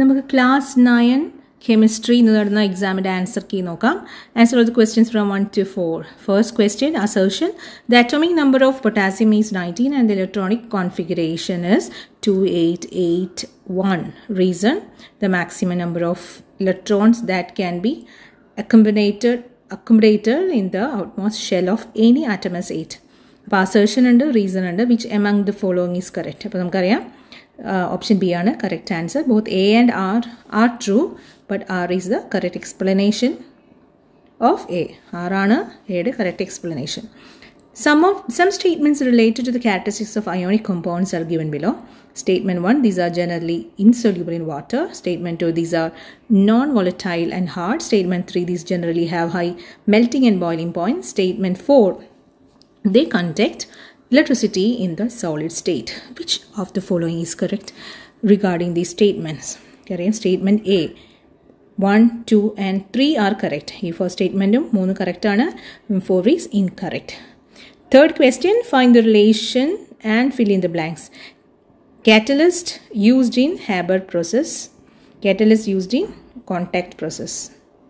നമുക്ക് class nine chemistry എന്ന് നടന്ന എക്സാമിൻ്റെ ആൻസർ കീ നോക്കാം answer of the questions from one to four first question assertion the atomic number of potassium is nineteen and the electronic configuration is two eight eight one reason the maximum number of electrons that can be accommodated accommodated in the outermost shell of any atoms eight അപ്പോൾ assertion ഉണ്ട് reason ഉണ്ട് which among the following is correct അപ്പോൾ നമുക്കറിയാം uh, option B a correct answer. Both A and R are true, but R is the correct explanation of A. R a correct explanation. Some of some statements related to the characteristics of ionic compounds are given below. Statement 1, these are generally insoluble in water. Statement 2, these are non-volatile and hard. Statement 3, these generally have high melting and boiling points. Statement 4, they contact electricity in the solid state. Which of the following is correct regarding these statements? Okay, statement A. 1, 2 and 3 are correct. If first statement മൂന്ന് കറക്റ്റാണ് four is incorrect. Third question: Find the relation and fill in the blanks. catalyst used in Haber process catalyst used in contact process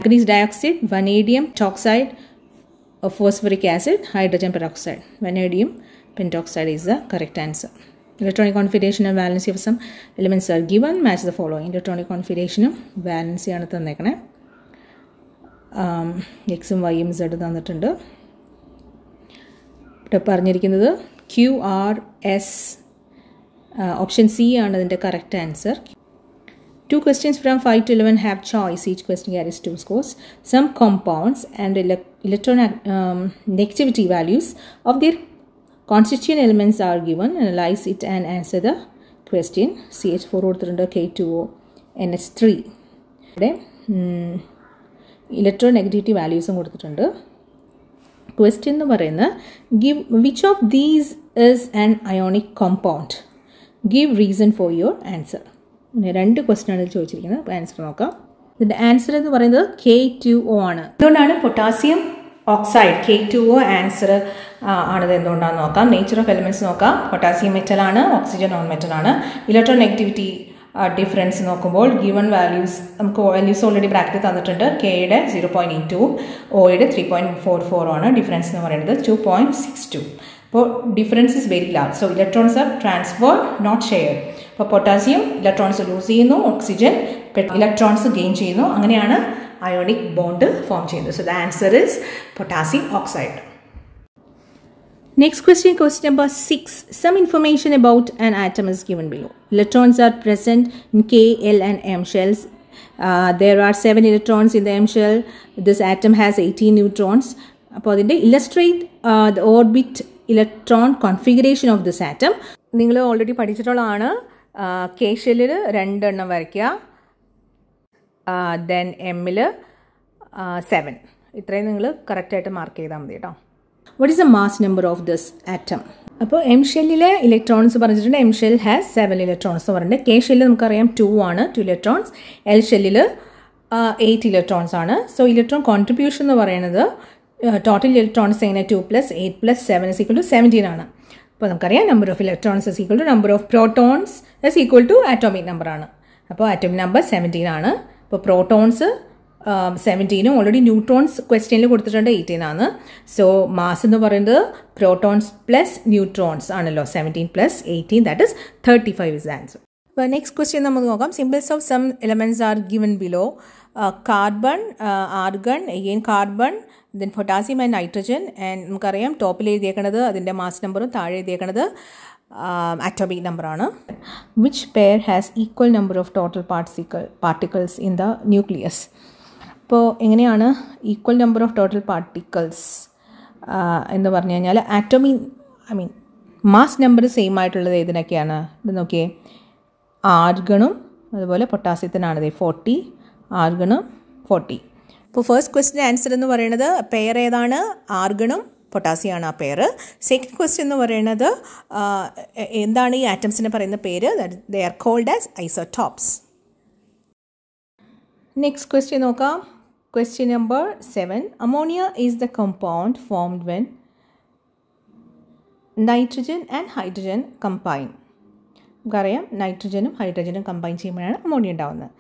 manganese dioxide vanadium toxide phosphoric acid hydrogen peroxide vanadium pentoxide is the correct answer. electronic configuration and valency of some elements are given some the following electronic configuration the following electronic കോൺഫിഗറേഷനും വാലൻസിയാണ് തന്നേക്കണേ എക്സും വൈയും സെഡും തന്നിട്ടുണ്ട് ഇവിടെ പറഞ്ഞിരിക്കുന്നത് Q R S option c aanu adinte correct answer Two questions from 5 to 11 have choice. Each question carries two scores. Some compounds and elect electron um, negativity values of their Constituent elements are given. Analyze it and answer the question. CH4 കൊടുത്തിട്ടുണ്ട് K two O N H three ഇവിടെ electronegativity വാല്യൂസും കൊടുത്തിട്ടുണ്ട് question എന്ന് പറയുന്നത് give which of these is an ionic compound give reason for your answer രണ്ട് രണ്ട് ക്വസ്റ്റ്യനാണ് ചോദിച്ചിരിക്കുന്നത് ആൻസർ നോക്കാം ഇതിൻ്റെ ആൻസർ എന്ന് പറയുന്നത് കെ ടു ഒ ആണ് അതുകൊണ്ടാണ് potassium oxide K two O answer ആണത് എന്തുകൊണ്ടാണെന്ന് നോക്കാം നേച്ചർ ഓഫ് എലിമെൻറ്റ്സ് നോക്കാം പൊട്ടാസ്യം മെറ്റലാണ് ഓക്സിജൻ നോൺ മെറ്റലാണ് ആണ് നെഗറ്റിവിറ്റി ഡിഫറൻസ് നോക്കുമ്പോൾ ഗിവൺ വാല്യൂസ് നമുക്ക് വാല്യൂസ് ഓൾറെഡി ബ്രാക്കറ്റ് തന്നിട്ടുണ്ട് കെയുടെ സീറോ പോയിൻറ്റ് എയ്റ്റ് ടു ഒയുടെ ത്രീ പോയിൻറ്റ് ഫോർ ഫോർ ആണ് ഡിഫറൻസ് എന്ന് പറയുന്നത് ടു പോയിൻറ്റ് സിക്സ് ടു അപ്പോൾ difference is very large so electrons are transfer not share അപ്പോൾ പൊട്ടാസ്യം ഇലക്ട്രോൺസ് ലൂസ് ചെയ്യുന്നു ഓക്സിജൻ ഇലക്ട്രോൺസ് ഗെയിൻ ചെയ്യുന്നു അങ്ങനെയാണ് അയോണിക് ബോണ്ട് ഫോം ചെയ്യുന്നത് so the answer is potassium oxide Next question, question number 6. Some information about an atom is given below. Electrons are present in K, L and M shells. Uh, there are 7 electrons in the M shell. This atom has 18 neutrons. അപ്പോൾ അതിൻ്റെ illustrate the orbit electron configuration of this atom നിങ്ങൾ already പഠിച്ചിട്ടുള്ളതാണ് K ഷെല്ലിൽ രണ്ടെണ്ണം വരയ്ക്കുക then എമ്മിൽ seven ഇത്രയും നിങ്ങൾ കറക്റ്റായിട്ട് മാർക്ക് ചെയ്താൽ മതി കേട്ടോ what is a mass number of this atom അപ്പോൾ എം ഷെല്ലിലെ ഇലക്ട്രോൺസ് പറഞ്ഞിട്ടുണ്ട് M shell has seven electrons പറഞ്ഞിട്ടുണ്ട് കെ ഷെല്ലിൽ നമുക്കറിയാം ടു ആണ് ടു ഇലക്ട്രോൺസ് എൽ ഷെല്ലിൽ എയ്റ്റ് ഇലക്ട്രോൺസ് ആണ് സോ ഇലക്ട്രോൺ കോൺട്രിബ്യൂഷൻ എന്ന് പറയുന്നത് ടോട്ടൽ ഇലക്ട്രോൺസ് എങ്ങനെ two plus eight plus seven is equal to seventeen ആണ് അപ്പോൾ നമുക്കറിയാം number of electrons is equal to number of protons is equal to atomic നമ്പറാണ് അപ്പോൾ ആറ്റോമിക് നമ്പർ സെവൻറ്റീൻ ആണ് അപ്പോൾ പ്രോട്ടോൺസ് സെവൻറ്റീനും ഓൾറെഡി ന്യൂട്രോൺസ് ക്വസ്റ്റ്യനിൽ കൊടുത്തിട്ടുണ്ട് എയ്റ്റീൻ ആണ് സോ മാസ് എന്ന് പറയുന്നത് പ്രോട്ടോൺസ് പ്ലസ് ന്യൂട്രോൺസ് ആണല്ലോ seventeen plus eighteen that is thirty five is answer അപ്പോൾ നെക്സ്റ്റ് ക്വസ്റ്റ്യൻ നമുക്ക് നോക്കാം symbols of some elements are given below carbon argon again carbon then potassium and nitrogen and നമുക്കറിയാം ടോപ്പിൽ എഴുതിയേക്കണത് അതിൻ്റെ മാസ് നമ്പറും താഴെ എഴുതിയേക്കണത് ആറ്റോമിക് um, നമ്പർ ആണ് which pair has equal number of total particle particles in the nucleus അപ്പോൾ എങ്ങനെയാണ് equal number of total particles എന്ന് പറഞ്ഞു കഴിഞ്ഞാൽ atomic I mean mass number same ആയിട്ടുള്ളത് ഏതിനൊക്കെയാണ് ഇത് നോക്കിയേ ആർഗണും അതുപോലെ പൊട്ടാസ്യത്തിനാണിത് ഫോർട്ടി ആർഗണും ഫോർട്ടി അപ്പോൾ ഫസ്റ്റ് ക്വസ്റ്റിൻ്റെ ആൻസർ എന്ന് പറയുന്നത് പെയർ ഏതാണ് ആർഗണും പൊട്ടാസിയാണ് ആ പേര് സെക്കൻഡ് ക്വസ്റ്റ്യൻ എന്ന് പറയുന്നത് എന്താണ് ഈ ആറ്റംസിനെ പറയുന്ന പേര് they are called as isotopes next question നോക്കാം question number seven ammonia is the compound formed when nitrogen and hydrogen combine നമുക്കറിയാം നൈട്രജനും ഹൈഡ്രജനും കമ്പൈൻ ചെയ്യുമ്പോഴാണ് അമോണിയ ഉണ്ടാകുന്നത്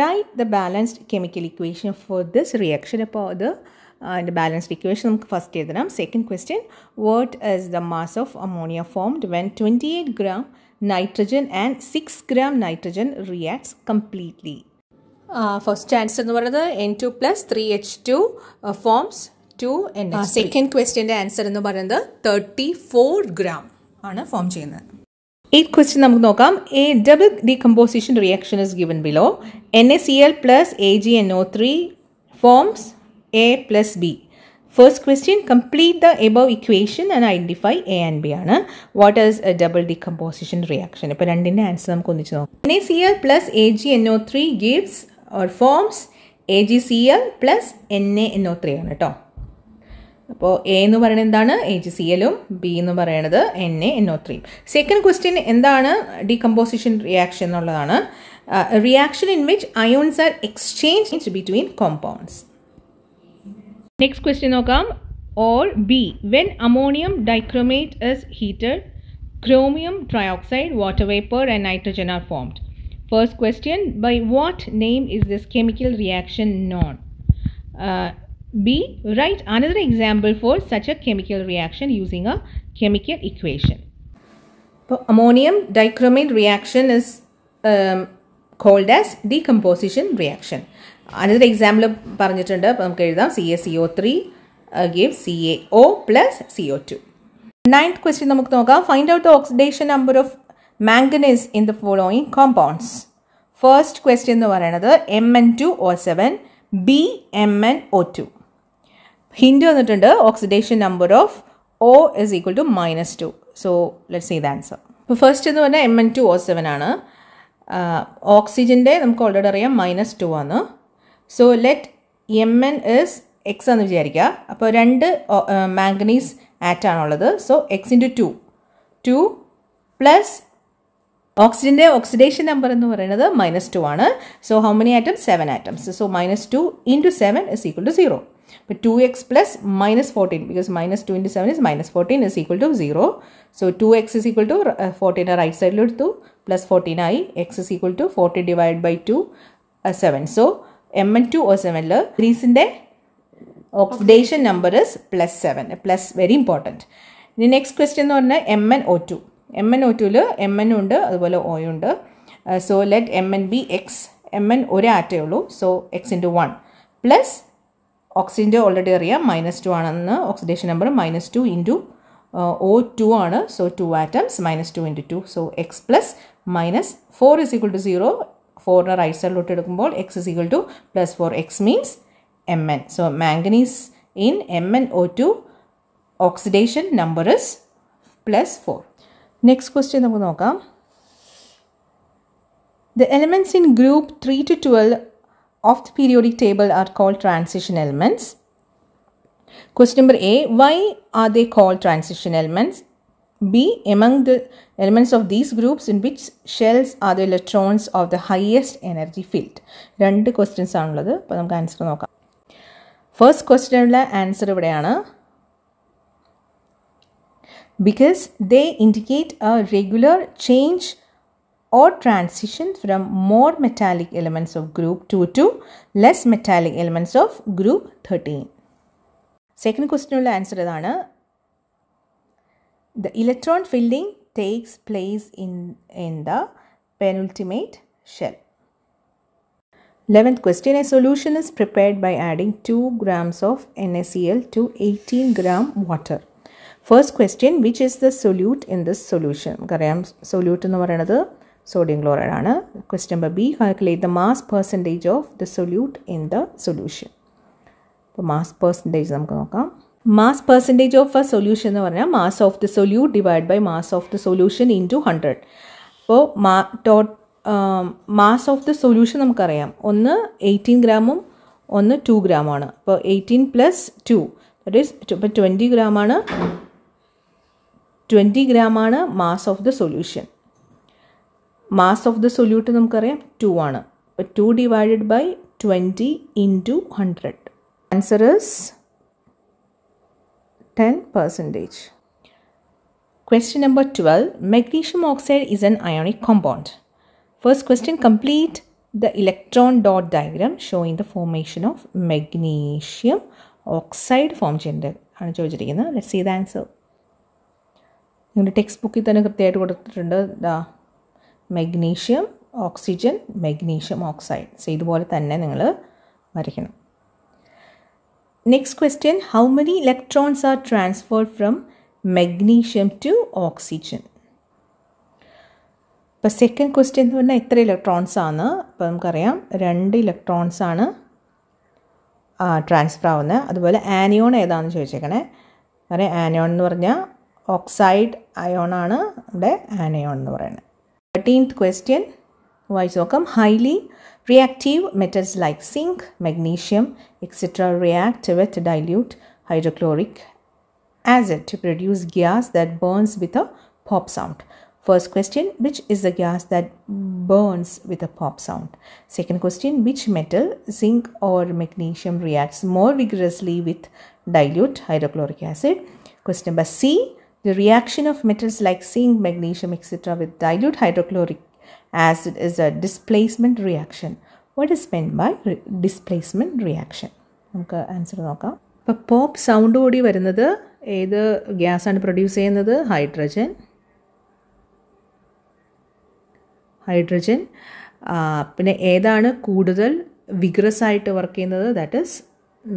write the balanced chemical equation for this reaction അപ്പോൾ അത് അതിൻ്റെ ബാലൻസ്ഡ് ഇക്വേഷൻ നമുക്ക് ഫസ്റ്റ് എഴുതണം second question what is the mass of ammonia formed when twenty eight gram nitrogen and six gram nitrogen reacts completely first answer എന്ന് പറയുന്നത് N two plus three H two forms two N second ക്വസ്റ്റ്യൻ്റെ answer എന്ന് പറയുന്നത് thirty four gram ആണ് form ചെയ്യുന്നത് ഈ question നമുക്ക് നോക്കാം a double decomposition reaction is given below N A C L plus A G N O three forms A plus B first question complete the above equation and identify A and B ആണ് what is double decomposition reaction ഇപ്പോൾ രണ്ടിൻ്റെ answer നമുക്ക് ഒന്നിച്ച് നോക്കാം N A C L plus A G N O three gives or forms A G C L plus N A N O three ആണ് കേട്ടോ അപ്പോൾ A എന്ന് പറയുന്നത് എന്താണ് എ ജി സി എല്ലും ബി എന്ന് പറയുന്നത് എൻ എ എൻ ഒ ത്രീയും സെക്കൻഡ് ക്വസ്റ്റ്യൻ എന്താണ് ഡീകമ്പോസിഷൻ റിയാക്ഷൻ എന്നുള്ളതാണ് reaction in which ions are exchange between compounds Next question come. or B. When ammonium dichromate is heated, chromium trioxide, water vapor and nitrogen are formed. First question, by what name is this chemical reaction known? Uh, B. Write another example for such a chemical reaction using a chemical equation. So, ammonium dichromate reaction is um, called as decomposition reaction. അതിനൊരു example പറഞ്ഞിട്ടുണ്ട് അപ്പോൾ നമുക്ക് എഴുതാം C A C O three give C A O plus C O two ninth question നമുക്ക് നോക്കാം find out the oxidation number of manganese in the following compounds first question എന്ന് പറയുന്നത് M N two O seven B M N O two hint വന്നിട്ടുണ്ട് oxidation number of O is equal to minus two so let see the answer ഇപ്പോൾ first എന്ന് പറഞ്ഞാൽ M N two O seven ആണ് ഓക്സിജൻ്റെ uh, നമുക്ക് already അറിയാം minus two ആണ് so let M N is X എന്ന് വിചാരിക്കുക അപ്പോൾ രണ്ട് മാംഗനീസ് ആറ്റാണുള്ളത് so X into two two plus ഓക്സിജൻ്റെ ഓക്സിഡേഷൻ നമ്പർ എന്ന് പറയുന്നത് മൈനസ് ടു ആണ് so how many atoms seven atoms so minus two into seven is equal to zero അപ്പോൾ two X plus minus fourteen because minus two into seven is minus fourteen is equal to zero so two X is equal to fourteen right സൈഡിൽ എടുത്തു plus fourteen ആയി X is equal to fourteen divide by two seven so M N two O സെവനിൽ ഗ്രീസിൻ്റെ oxidation number is plus seven plus very important ഇനി next question എന്ന് പറഞ്ഞാൽ M N O two M N O ടുവിൽ M N ഉണ്ട് അതുപോലെ O ഉണ്ട് so let M N B X M N ഒരു ആറ്റേ ഉള്ളൂ so X into one plus ഓക്സിജൻ്റെ ഓൾറെഡി അറിയാം മൈനസ് ടു ആണെന്ന് oxidation number minus two into O two ആണ് so two atoms minus two into two so X plus minus four is equal to zero 4 na right side lot edukumbol x is equal to plus 4 x means mn so manganese in mno2 oxidation number is plus 4 next question namu nokam the elements in group 3 to 12 of the periodic table are called transition elements question number a why are they called transition elements B. Among the elements of these groups in which shells are the electrons of the highest energy field. രണ്ട് questions ആണുള്ളത് അപ്പോൾ നമുക്ക് answer നോക്കാം first ക്വസ്റ്റ്യനുള്ള answer ഇവിടെയാണ് because they indicate a regular change or transition from more metallic elements of group 2 to less metallic elements of group 13. Second question answer ഇതാണ് The electron filling takes place in, in the penultimate shell. 11th question. A solution is prepared by adding 2 grams of NaCl to 18 gram water. First question, which is the solute in this solution? നമുക്കറിയാം solute എന്ന് another sodium chloride Question number B, calculate the mass percentage of the solute in the solution. The mass percentage നമുക്ക് mass percentage of a solution എന്ന് പറഞ്ഞാൽ mass of the solute divide by mass of the solution in into hundred അപ്പോൾ മാ ടോ mass of the solution നമുക്കറിയാം ഒന്ന് eighteen ഗ്രാമും ഒന്ന് ടു ഗ്രാമാണ് അപ്പോൾ eighteen plus two that is ഇപ്പോൾ ട്വൻറ്റി ഗ്രാമാണ് ട്വൻറ്റി ഗ്രാമാണ് mass of the solution mass of the solute നമുക്കറിയാം ടു ആണ് അപ്പോൾ two divided by twenty into hundred answer is 10 percentage. Question number 12. Magnesium oxide is an ionic compound. First question complete the electron dot diagram showing the formation of magnesium oxide form ചെയ്യുന്നത് ആണ് ചോദിച്ചിരിക്കുന്നത് let see the answer നിങ്ങളുടെ text ബുക്കിൽ തന്നെ കൃത്യമായിട്ട് കൊടുത്തിട്ടുണ്ട് ദാ magnesium oxygen magnesium oxide so ഇതുപോലെ തന്നെ നിങ്ങൾ വരയ്ക്കണം next question how many electrons are transferred from magnesium to oxygen അപ്പോൾ സെക്കൻഡ് ക്വസ്റ്റ്യൻ എന്ന് പറഞ്ഞാൽ എത്ര ഇലക്ട്രോൺസ് ആണ് അപ്പോൾ നമുക്കറിയാം രണ്ട് ഇലക്ട്രോൺസ് ആണ് ട്രാൻസ്ഫർ ആവുന്നത് അതുപോലെ ആനിയോൺ ഏതാണെന്ന് ചോദിച്ചേക്കണേ പറയാം ആനിയോൺ എന്ന് പറഞ്ഞാൽ ഓക്സൈഡ് അയോണാണ് ഇവിടെ ആനിയോൺ എന്ന് പറയുന്നത് തേർട്ടീൻത്ത് ക്വസ്റ്റ്യൻ വായിച്ച് നോക്കാം highly Reactive metals like zinc, magnesium, etc. react with dilute hydrochloric acid to produce gas that burns with a pop sound. First question, which is the gas that burns with a pop sound? Second question, which metal, zinc or magnesium reacts more vigorously with dilute hydrochloric acid? Question number C, the reaction of metals like zinc, magnesium, etc. with dilute hydrochloric acid is a displacement reaction. What is meant by displacement reaction? നമുക്ക് answer നോക്കാം ഇപ്പോൾ pop sound കൂടി വരുന്നത് ഏത് ഗ്യാസാണ് produce ചെയ്യുന്നത് hydrogen hydrogen പിന്നെ ഏതാണ് കൂടുതൽ വിഗ്രസ് ആയിട്ട് വർക്ക് ചെയ്യുന്നത് that is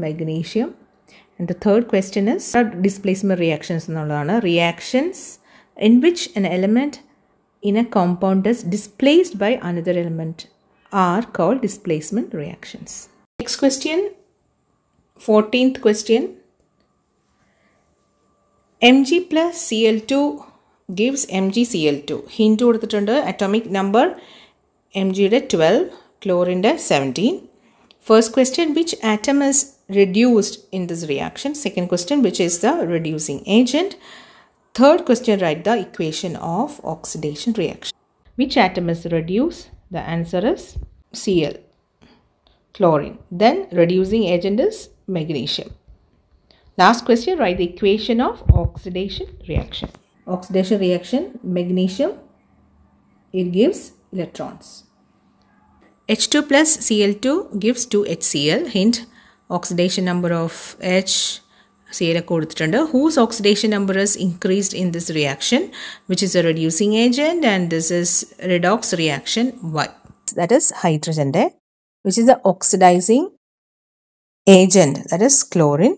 magnesium and the third question is displacement reactions എന്നുള്ളതാണ് reactions in which an element in a compound is displaced by another element are called displacement reactions. Next question, 14th question. Mg plus Cl2 gives MgCl2. Hint കൊടുത്തിട്ടുണ്ട് atomic number M twelve, chlorine ക്ലോറിൻ്റെ seventeen. First question: Which atom is reduced in this reaction. Second question, which is the reducing agent. Third question, write the equation of oxidation reaction. Which atom is reduced? The answer is Cl, chlorine. Then reducing agent is magnesium. Last question, write the equation of oxidation reaction. Oxidation reaction, magnesium, it gives electrons. H2 plus Cl2 gives 2HCl, hint oxidation number of H സീലൊക്കെ കൊടുത്തിട്ടുണ്ട് whose oxidation number is increased in this reaction which is a reducing agent and this is redox reaction why that is ഹൈഡ്രജൻ്റെ which is a oxidising agent that is chlorine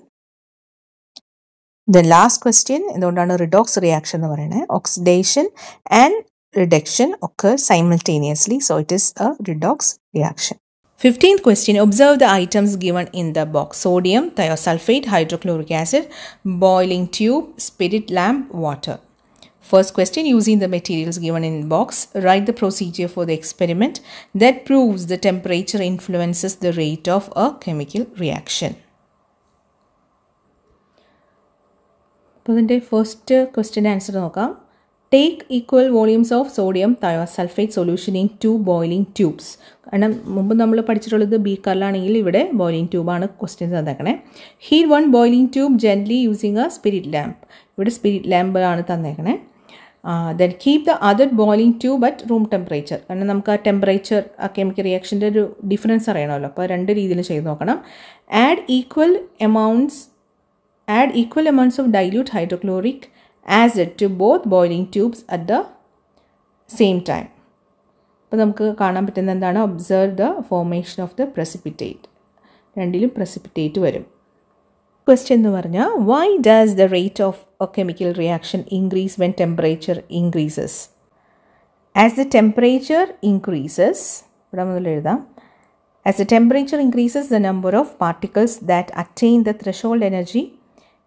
the last question എന്തുകൊണ്ടാണ് redox reaction എന്ന് പറയുന്നത് oxidation and reduction ഒക്കെ simultaneously so it is a redox reaction 15th question. Observe the items given in the box. Sodium, thiosulfate, hydrochloric acid, boiling tube, spirit lamp, water. First question. Using the materials given in box, write the procedure for the experiment that proves the temperature influences the rate of a chemical reaction. അപ്പോൾ first question answer നോക്കാം take equal volumes of sodium thiosulphate solution in two boiling tubes കാരണം മുമ്പ് നമ്മൾ പഠിച്ചിട്ടുള്ളത് ബീക്കറിലാണെങ്കിൽ ഇവിടെ boiling ട്യൂബാണ് questions തന്നേക്കണേ heat one boiling tube gently using a spirit lamp ഇവിടെ സ്പിരിറ്റ് ലാമ്പ് ആണ് തന്നേക്കണേ then keep the other boiling tube at room temperature കാരണം നമുക്ക് ആ ടെമ്പറേച്ചർ ആ കെമിക്കൽ റിയാക്ഷൻ്റെ ഒരു ഡിഫറൻസ് അറിയണമല്ലോ അപ്പോൾ രണ്ട് രീതിയിൽ ചെയ്ത് നോക്കണം add equal amounts add equal amounts of dilute hydrochloric acid to both boiling tubes at the same time. Observe the formation of the precipitate. precipitate. Question Why does the rate of a chemical reaction increase when temperature increases? As the temperature increases, as the temperature increases, the number of particles that attain the threshold energy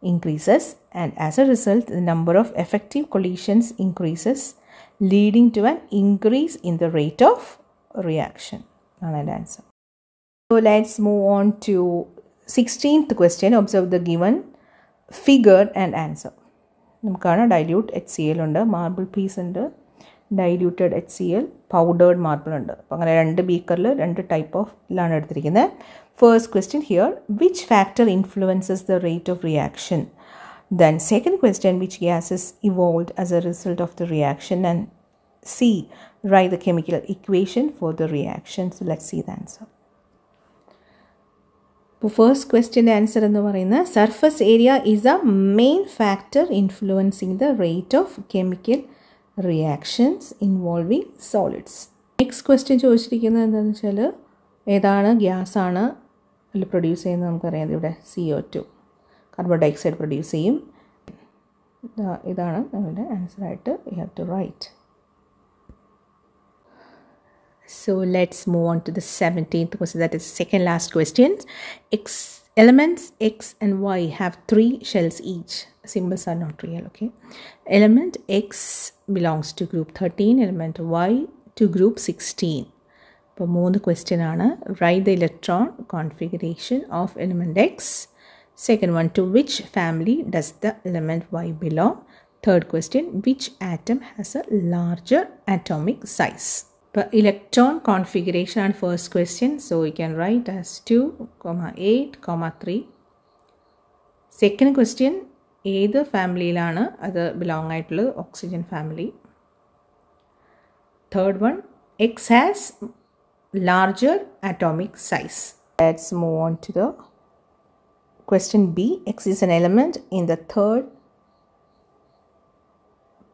increases and as a result the number of effective collisions increases leading to an increase in the rate of reaction. Right answer. So let's move on to 16th question. Observe the given figure and answer. നമുക്കാണ് dilute H C L ഉണ്ട് marble piece ഉണ്ട് diluted H C L powdered marble ഉണ്ട് അപ്പോൾ അങ്ങനെ രണ്ട് ബീക്കറിൽ രണ്ട് type of ഇതിലാണ് എടുത്തിരിക്കുന്നത് First question here, which factor influences the rate of reaction? Then second question, which gases evolved as a result of the reaction? And C, write the chemical equation for the reaction. So let's see the answer. First question answer in the പറയുന്നത് surface area is a main factor influencing the rate of chemical reactions involving solids next question ചോദിച്ചിരിക്കുന്നത് എന്താണെന്ന് വെച്ചാൽ അതിൽ produce ചെയ്യുന്നത് നമുക്കറിയാം ഇവിടെ C O two carbon dioxide produce ചെയ്യും ഇതാണ് നിങ്ങളുടെ ആൻസറായിട്ട് you have to write So let's move on to the 17th question. That is second last question. X elements X and Y have three shells each. Symbols are not real. Okay. Element X belongs to group 13. Element Y to group 16. അപ്പോൾ മൂന്ന് question ആണ് write the electron configuration of element X second one to which family does the element Y belong third question which atom has a larger atomic size ഇപ്പോൾ electron configuration ആണ് first question so you can write as two comma eight comma three second question ഏത് ഫാമിലിയിലാണ് അത് belong ആയിട്ടുള്ളത് oxygen family third one X has larger atomic size. Let's move on to the question B. X is an element in the third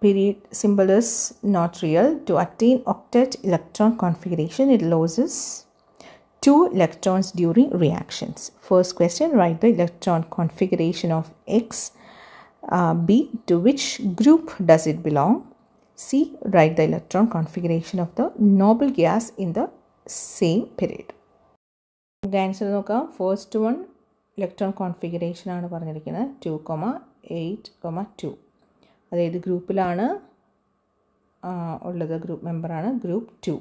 period symbol is not real. To attain octet electron configuration, it loses two electrons during reactions. First question, write the electron configuration of X, uh, B, to which group does it belong? C, write the electron configuration of the noble gas in the same period നമുക്ക് answer നോക്കാം first one electron configuration ആണ് പറഞ്ഞിരിക്കുന്നത് two comma eight comma two അതായത് ഗ്രൂപ്പിലാണ് ഉള്ളത് group മെമ്പറാണ് group two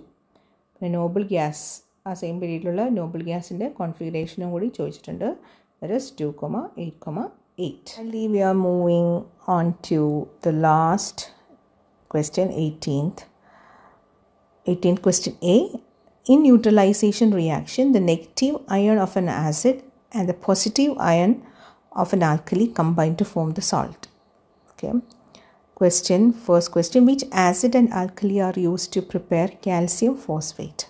പിന്നെ noble gas ആ സെയിം പീരീഡിലുള്ള നോബിൾ ഗ്യാസിൻ്റെ കോൺഫിഗറേഷനും കൂടി ചോദിച്ചിട്ടുണ്ട് that two comma eight comma eight we are moving on to the last question eighteenth 18th question A In neutralization reaction, the negative ion of an acid and the positive ion of an alkali combine to form the salt. Okay. Question, first question, which acid and alkali are used to prepare calcium phosphate?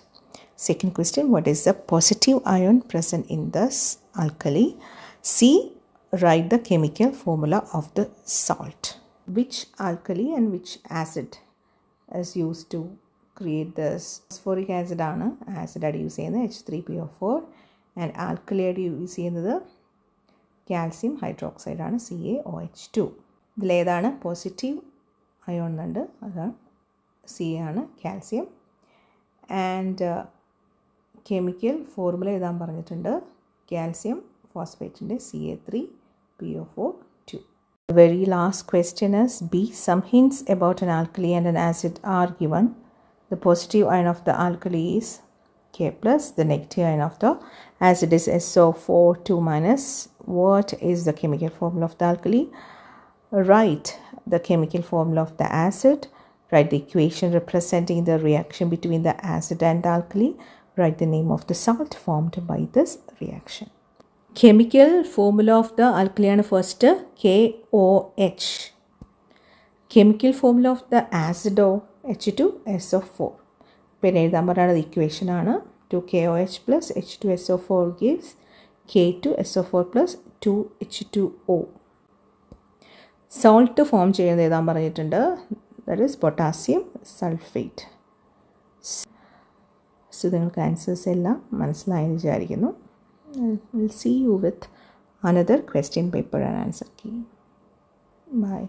Second question, what is the positive ion present in this alkali? C, write the chemical formula of the salt. Which alkali and which acid is used to create this phosphoric acid ആണ് ആസിഡായിട്ട് use ചെയ്യുന്നത് H three P O four and ആൽക്കലിയായിട്ട് use ചെയ്യുന്നത് calcium hydroxide ആണ് C A O H two ഇതിലേതാണ് positive ion ഉണ്ട് അതാണ് C A ആണ് കാൽസ്യം ആൻഡ് കെമിക്കൽ ഫോർമുല എഴുതാൻ പറഞ്ഞിട്ടുണ്ട് കാൽസ്യം ഫോസ്ഫേറ്റിൻ്റെ C A three P O four two very last question S B some hints about an alkali and an acid are given The positive ion of the alkali is K plus. The negative ion of the acid is SO4 2 minus. What is the chemical formula of the alkali? Write the chemical formula of the acid. Write the equation representing the reaction between the acid and the alkali. Write the name of the salt formed by this reaction. Chemical formula of the alkali and first KOH. Chemical formula of the acid O H two S O four പിന്നെ എഴുതാൻ പറയുന്നത് equation ആണ് two K O H plus H two S O four gives K two S O four plus two H two O salt form ചെയ്യുന്നത് എഴുതാൻ പറഞ്ഞിട്ടുണ്ട് that is potassium sulphate so നിങ്ങൾക്ക് answers എല്ലാം മനസ്സിലായെന്ന് വിചാരിക്കുന്നു see you with another question paper and answer കി by